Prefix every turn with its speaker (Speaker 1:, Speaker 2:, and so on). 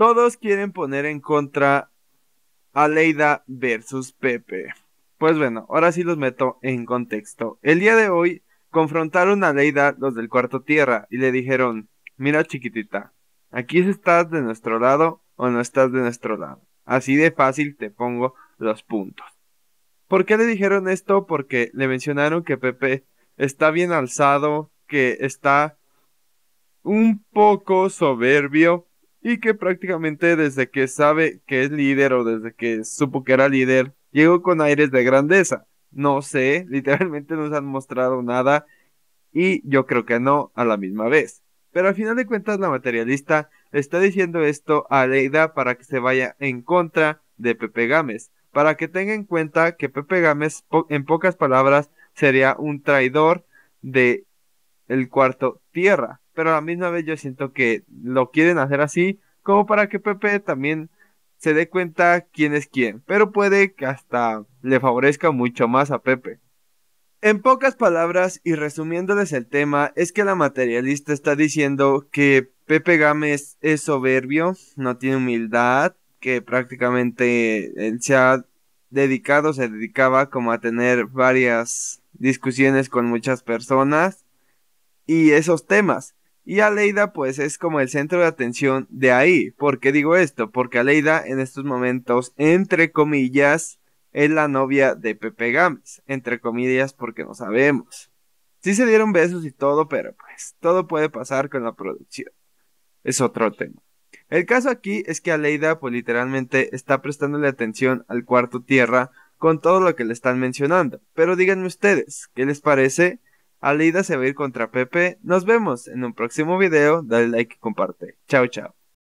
Speaker 1: Todos quieren poner en contra a Leida versus Pepe. Pues bueno, ahora sí los meto en contexto. El día de hoy confrontaron a Leida los del cuarto tierra y le dijeron, mira chiquitita, aquí estás de nuestro lado o no estás de nuestro lado. Así de fácil te pongo los puntos. ¿Por qué le dijeron esto? Porque le mencionaron que Pepe está bien alzado, que está un poco soberbio y que prácticamente desde que sabe que es líder o desde que supo que era líder, llegó con aires de grandeza. No sé, literalmente no se han mostrado nada y yo creo que no a la misma vez. Pero al final de cuentas la materialista está diciendo esto a Leida para que se vaya en contra de Pepe Gámez, para que tenga en cuenta que Pepe Gámez en pocas palabras sería un traidor de el cuarto tierra pero a la misma vez yo siento que lo quieren hacer así como para que Pepe también se dé cuenta quién es quién, pero puede que hasta le favorezca mucho más a Pepe. En pocas palabras y resumiéndoles el tema, es que la materialista está diciendo que Pepe Gámez es soberbio, no tiene humildad, que prácticamente él se ha dedicado, se dedicaba como a tener varias discusiones con muchas personas y esos temas. Y Aleida pues es como el centro de atención de ahí. ¿Por qué digo esto? Porque Aleida en estos momentos, entre comillas, es la novia de Pepe Gámez. Entre comillas porque no sabemos. Sí se dieron besos y todo, pero pues todo puede pasar con la producción. Es otro tema. El caso aquí es que Aleida, pues literalmente está prestándole atención al cuarto tierra con todo lo que le están mencionando. Pero díganme ustedes, ¿qué les parece Alida se va a ir contra Pepe. Nos vemos en un próximo video. Dale like y comparte. Chao, chao.